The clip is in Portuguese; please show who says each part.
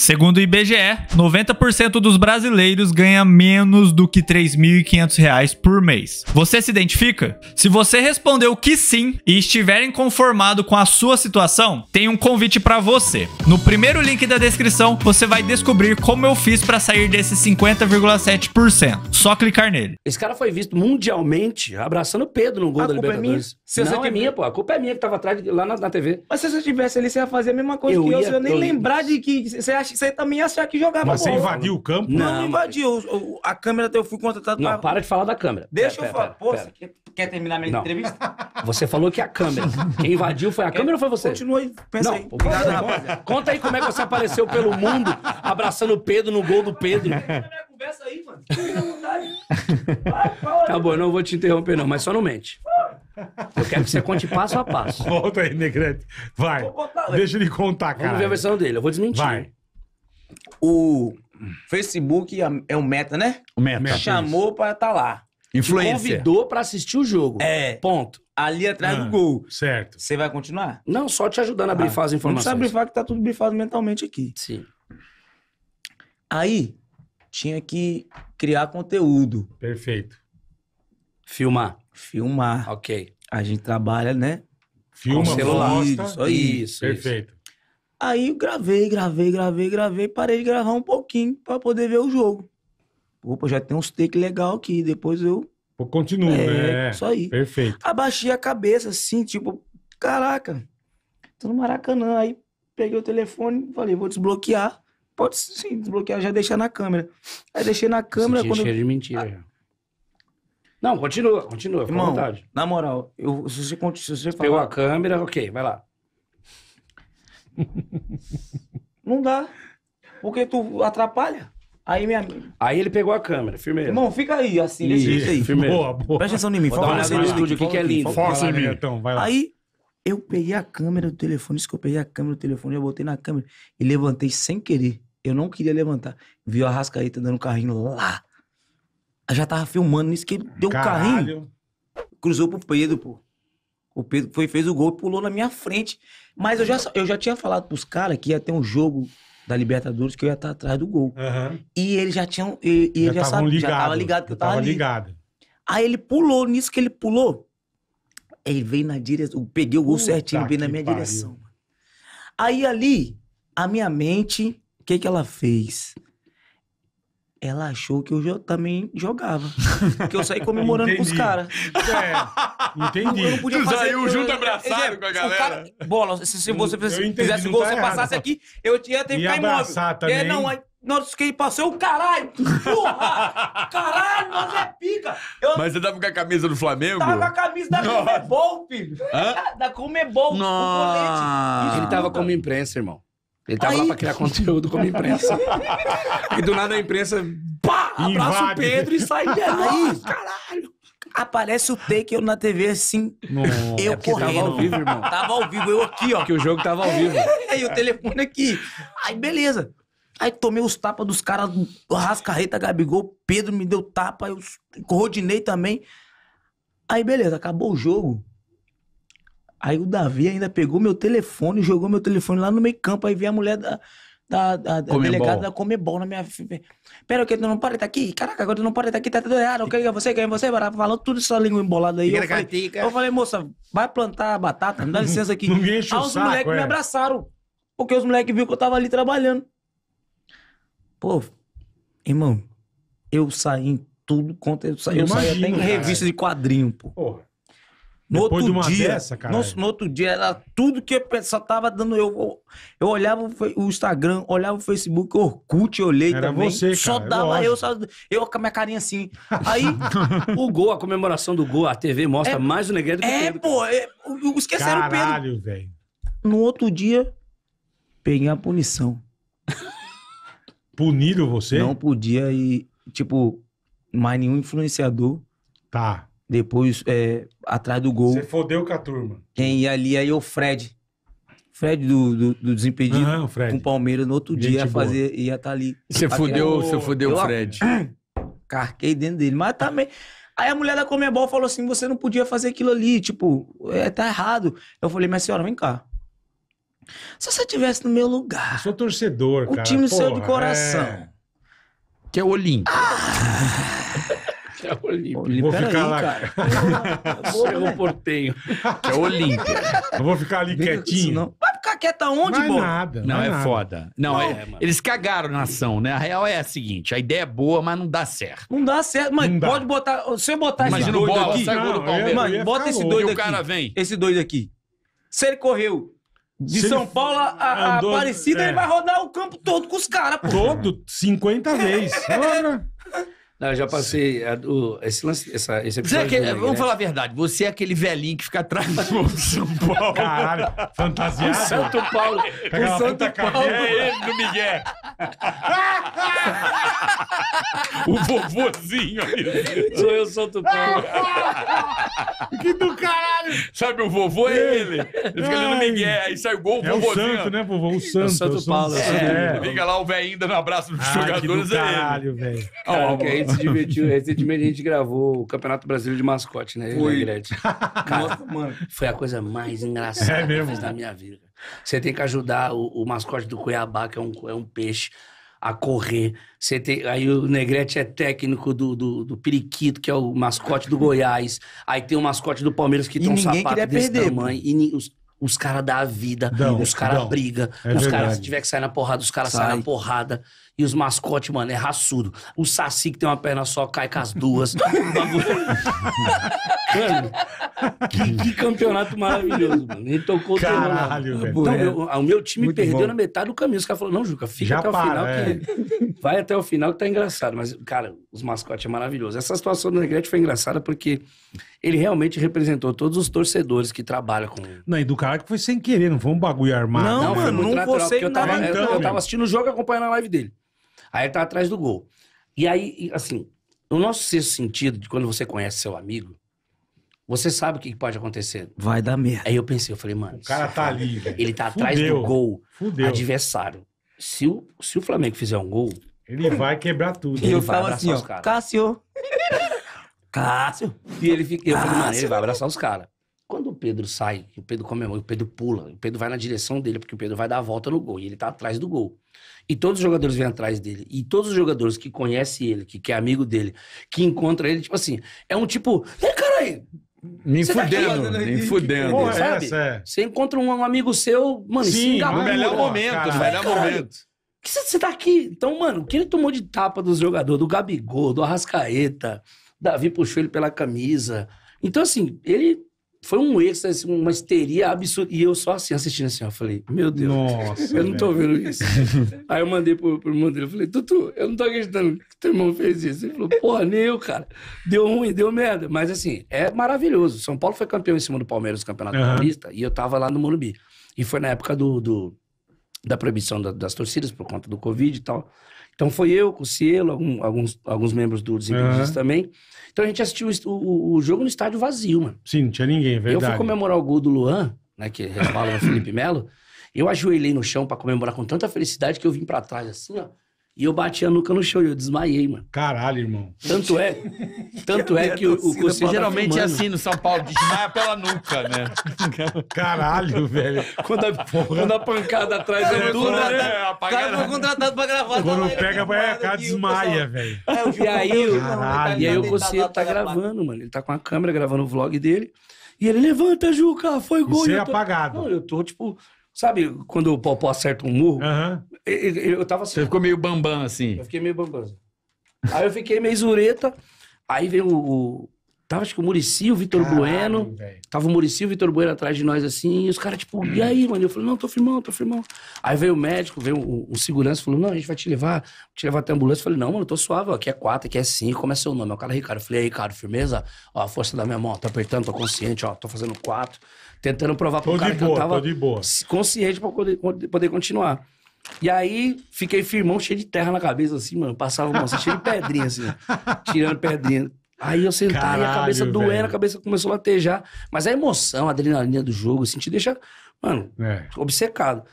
Speaker 1: Segundo o IBGE, 90% dos brasileiros ganha menos do que R$ 3.500 por mês. Você se identifica? Se você respondeu que sim e estiver inconformado com a sua situação, tem um convite para você. No primeiro link da descrição, você vai descobrir como eu fiz para sair desse 50,7%. Só clicar nele.
Speaker 2: Esse cara foi visto mundialmente abraçando o Pedro no gol a da Libertadores. É minha? Não, é minha, pô. A culpa é minha que tava atrás de, lá na, na, TV. Mas se você estivesse ali, você ia fazer a mesma coisa eu que eu. Você ia nem lembrar de que você acha
Speaker 1: acha, você também achar que jogava Mas bola. você invadiu o campo? Não, não invadiu. Mas... A câmera, eu fui contratado Não, pra... para
Speaker 2: de falar da câmera. Deixa pera, eu falar. Pera, pera, Pô, quer, quer terminar minha não. entrevista? Você falou que a câmera. Quem invadiu foi a câmera ou foi você? Continua aí, pensa aí. Obrigado, Conta aí como é que você apareceu pelo mundo abraçando o Pedro no gol do Pedro.
Speaker 1: Conversa aí, mano.
Speaker 2: Tá bom, eu não vou te interromper, não, mas só não mente. Eu quero que você conte passo a passo. Volta aí, Negrete. Vai. Deixa ele contar, cara. Vamos ver a versão dele. Eu vou desmentir. Vai
Speaker 1: o Facebook é, é o Meta, né? O Meta. Chamou pra estar tá
Speaker 2: lá. Influência. Te convidou pra assistir o jogo. É. Ponto. Ali atrás ah, do gol. Certo. Você vai continuar? Não, só te ajudando a abrir ah, as informações. Não
Speaker 1: precisa que tá tudo bifado mentalmente aqui. Sim. Aí, tinha que criar conteúdo. Perfeito.
Speaker 2: Filmar. Filmar. Ok. A gente trabalha, né? Filma, com celular. Posta, isso, isso, Perfeito.
Speaker 1: Isso. Aí gravei, gravei, gravei, gravei, parei de gravar um pouquinho para poder ver o jogo. Opa, já tem uns takes legal aqui, depois eu... Pô, continua, é, né? Isso aí. Perfeito. Abaixei a cabeça, assim, tipo, caraca, tô no Maracanã. Aí peguei o telefone, falei, vou desbloquear. Pode sim, desbloquear, já deixar na câmera. Aí deixei na câmera... Senti quando... cheiro de mentira, já. Ah.
Speaker 2: não, continua, continua, Irmão, vontade. Na moral, eu, se você, se você falar... Pegou a câmera, ok, vai lá
Speaker 1: não dá. Porque tu atrapalha. Aí, minha...
Speaker 2: aí ele pegou a câmera, firmeza.
Speaker 1: Irmão, fica aí, assim, desse jeito aí. Firmeza. Boa, boa. Presta atenção em mim, fala nesse estúdio aqui que é lindo. Força em mim, então, vai lá. Aí eu peguei a câmera do telefone, isso que eu peguei a câmera do telefone, eu botei na câmera e levantei sem querer. Eu não queria levantar. Viu a Rascaeta dando carrinho lá. Eu já tava filmando nisso que ele deu um carrinho. Cruzou pro Pedro, pô. O Pedro foi, fez o gol e pulou na minha frente. Mas eu já, eu já tinha falado pros caras que ia ter um jogo da Libertadores que eu ia estar atrás do gol. Uhum. E eles já tinham. E, e já, já, ligado, já tava ligado que eu tava, tava ligado. Aí ele pulou, nisso que ele pulou, ele veio na direção. Peguei o gol Puta certinho, veio na minha pariu. direção. Aí ali, a minha mente, o que, que ela fez? Ela achou que eu jo também jogava. que eu saí comemorando com os caras. É,
Speaker 2: entendi. Eu, não podia fazer, saiu junto eu, abraçado com a galera. Cara, bola, se, se você eu, eu fizesse gol, tá você passasse aqui,
Speaker 1: eu tinha tempo que ir é, Também. É, não, aí, nossa, quem passou o caralho! Porra!
Speaker 2: Caralho, nós é pica! Eu... Mas você tava com a camisa do Flamengo? Tava com a
Speaker 1: camisa da Nossa. Comebol, filho! Hã? Da
Speaker 2: Comebol, Nossa. Ele tava como imprensa, irmão. Ele tava Aí... lá pra criar conteúdo como imprensa. e do nada a imprensa, pá, abraça Invade. o Pedro e sai de Aí,
Speaker 1: caralho. Aparece o take eu na TV assim.
Speaker 2: eu é correndo. Tava ao vivo, irmão. Tava ao
Speaker 1: vivo, eu aqui, ó. Que o jogo tava ao vivo. Aí o telefone aqui. Aí beleza. Aí tomei os tapas dos caras, Rascarreta, Gabigol, Pedro me deu tapa, eu, Rodinei também. Aí beleza, acabou o jogo. Aí o Davi ainda pegou meu telefone, jogou meu telefone lá no meio campo, aí veio a mulher da, da, da, da delegada da Comebol na minha... Pera, que tu não pode estar tá aqui? Caraca, agora tu não pode estar tá aqui, tá tudo errado, quem é você, quem é você? Falou tudo essa língua embolada aí. Eu falei, eu falei, moça, vai plantar batata, me dá licença aqui. Ninguém enche aí os moleques é. me abraçaram, porque os moleques viram que eu tava ali trabalhando. Pô, irmão, eu saí em tudo quanto... Eu saí, eu, eu saí até em revista de quadrinho, pô. Porra. No Depois outro de dia, dessa, no, no, outro dia era tudo que eu só tava dando eu eu olhava o, o Instagram, olhava o Facebook,
Speaker 2: o Orkut, eu olhei era também. Você, cara, só dava eu só
Speaker 1: eu com a minha carinha assim. Aí
Speaker 2: o gol, a comemoração do gol, a TV mostra é, mais o Negredo que é, o Pedro. Pô, é, pô, esqueceram Caralho, o Pedro. Caralho,
Speaker 1: velho. No outro dia peguei a punição. Puniram você? Não podia ir, tipo, mais nenhum influenciador. Tá depois, é, atrás do gol. Você fodeu com a turma. Quem ia ali aí o Fred. Fred do, do, do Desimpedido uhum, Fred. com o Palmeiras no outro Gente dia ia fazer, ia estar tá ali. Você tá fodeu você fodeu o Fred. Carquei dentro dele. Mas também. Aí a mulher da Comebol falou assim: você não podia fazer aquilo ali, tipo, é, tá errado. Eu falei, minha senhora, vem cá. Se você tivesse no meu lugar. Eu sou torcedor, o cara. O time é porra, seu de coração. É...
Speaker 2: Que é o Olímpico. Ah! É o Olímpia. Vou ficar aí, lá. Cerro Portenho. Que é o Olímpia. Eu vou ficar ali quietinho. Não. Vai
Speaker 1: ficar quieto aonde, não é Nada, não, não é, é nada.
Speaker 2: foda. Não, não é, eles cagaram na ação, né? A real é a seguinte: a ideia é boa, mas não dá certo.
Speaker 1: Não dá certo, mas pode botar. Se eu botar Imagina esse doido aqui. Mano, bota esse doido aqui. Esse doido aqui. Se ele correu de Se São Paulo a, andou, Aparecida, é. ele vai rodar o campo todo com os
Speaker 2: caras, pô. Todo, 50 vezes. Ora. Não, já passei a, o, esse lance, essa, esse é episódio. É aquele, vamos né? falar a verdade, você é aquele velhinho que fica atrás do São Paulo. Caralho, fantasiado. O Santo Paulo. o Santo Paulo. É do Miguel. o vovozinho aí. Sou eu, sou Tupã. que do caralho! Sabe, o vovô é ele. Ele fica dando no aí sai o gol, o vovôzinho. vovozinho. É o santo, né, vovô? É o santo. É o santo, Paulo. É, é. lá o velho ainda no abraço dos ah, jogadores. É que caralho, velho. Cara, a gente se divertiu. Recentemente a gente gravou o Campeonato Brasileiro de Mascote, né? Foi. Né, Cara, mano. Foi a coisa mais engraçada é que eu fiz na minha vida. Você tem que ajudar o, o mascote do Cuiabá, que é um, é um peixe a correr. Você tem, aí o Negrete é técnico do, do, do Periquito, que é o mascote do Goiás. Aí tem o mascote do Palmeiras que tem um sapato desse perder, tamanho. E os, os caras dá a vida, não, os caras briga, é se tiver que sair na porrada, os caras Sai. saem na porrada. E os mascotes, mano, é raçudo. O Saci que tem uma perna só cai com as duas. mano, que, que, campeonato maravilhoso, mano. Ele tocou Caralho, o velho. Então, é. o meu time Muito perdeu bom. na metade do caminho. Os caras falaram, não, Juca, fica Já até para, o final. É. Que... Vai até o final que tá engraçado. Mas, cara, os mascotes é maravilhoso. Essa situação do Negrete foi engraçada porque ele realmente representou todos os torcedores que trabalham com ele. Não, e do cara que foi sem querer, não foi um bagulho armado. Não, não mano, não foi natural, eu tava, então, eu, eu tava assistindo o jogo acompanhando a live dele. Aí ele tá atrás do gol. E aí, assim, o nosso sexto sentido de quando você conhece seu amigo, você sabe o que pode acontecer. Vai dar merda. Aí eu pensei, eu falei, mano. O cara tá ali, Ele tá atrás do gol Fudeu. adversário. Se o, se o Flamengo fizer um gol. Ele
Speaker 1: vai quebrar tudo. E eu abraçar assim, caras. Cássio.
Speaker 2: Cássio. E ele fica. Eu falei, mano, ele vai abraçar os caras. Pedro sai, o Pedro comemora, o Pedro pula, o Pedro vai na direção dele, porque o Pedro vai dar a volta no gol e ele tá atrás do gol. E todos os jogadores vêm atrás dele. E todos os jogadores que conhecem ele, que, que é amigo dele, que encontra ele, tipo assim, é um tipo, ei, caralho! Me tá fudendo, tá me né? tipo, fudendo. Porra, sabe? é. Você encontra um amigo seu, mano, Sim, se no melhor momento, cara, no melhor momento que você tá aqui? Então, mano, o que ele tomou de tapa dos jogadores, do Gabigol, do Arrascaeta, Davi puxou ele pela camisa. Então, assim, ele foi um êxtase, assim, uma histeria absurda. E eu só assim, assistindo assim, ó. Falei, meu Deus. Nossa, eu não tô vendo isso. Aí eu mandei pro, pro irmão dele, eu falei, Tutu, eu não tô acreditando que teu irmão fez isso. Ele falou, porra, nem eu, cara. Deu ruim, deu merda. Mas assim, é maravilhoso. São Paulo foi campeão em cima do Palmeiras do Campeonato uhum. Paulista e eu tava lá no Morumbi. E foi na época do, do da proibição da, das torcidas por conta do Covid e tal. Então foi eu, com o Cielo, algum, alguns, alguns membros do Desimpedidos uhum. também. Então a gente assistiu o, o, o, jogo no estádio vazio, mano. Sim, não tinha ninguém, verdade. É eu fui comemorar o gol do Luan, né, que resbala o Felipe Melo. Eu ajoelhei no chão para comemorar com tanta felicidade que eu vim para trás assim, ó. E eu bati a nuca no chão e eu desmaiei, mano. Caralho, irmão. Tanto é, tanto é que o, o Geralmente é assim no São Paulo, desmaia pela nuca, né? Caralho, velho. Quando a, quando a pancada atrás é dura, né? É, cara, foi contratado pra gravar. Quando tá pega, vai a cara desmaia, velho. É, tá e aí, Caralho. E aí o Cossi tá gravando, mano. Ele tá com a câmera gravando o vlog dele. E ele levanta, Juca, foi gol. Você é apagado. Não, eu tô, tipo, Sabe quando o Popó acerta um murro? Uhum. Eu, eu tava assim. Você ficou meio bambam assim. Eu fiquei meio bambam. aí eu fiquei meio zureta. Aí veio o, Tava, acho que o Murici, o Vitor Bueno. Véio. Tava o Murici, o Vitor Bueno atrás de nós, assim. E os caras, tipo, e hum. aí, mano? Eu falei, não, tô firmão, tô firmão. Aí veio o médico, veio o, o segurança, falou, não, a gente vai te levar, te levar até a ambulância. Eu falei, não, mano, tô suave, ó, aqui é quatro, aqui é cinco, como é seu nome? É o cara Ricardo. Eu falei, aí, Ricardo, firmeza? Ó, a força da minha mão, tá apertando, tô consciente, ó, tô fazendo quatro. Tentando provar pro tô cara de boa, que eu tava tô de boa. consciente pra poder, poder continuar. E aí, fiquei firmão, cheio de terra na cabeça, assim, mano. Passava uma assim, cheio de pedrinha, assim, tirando pedrinha. Aí eu sentei, Caralho, a cabeça velho. doendo, a cabeça começou a latejar. Mas a emoção, a adrenalina do jogo, assim, te deixa, mano, é. obcecado.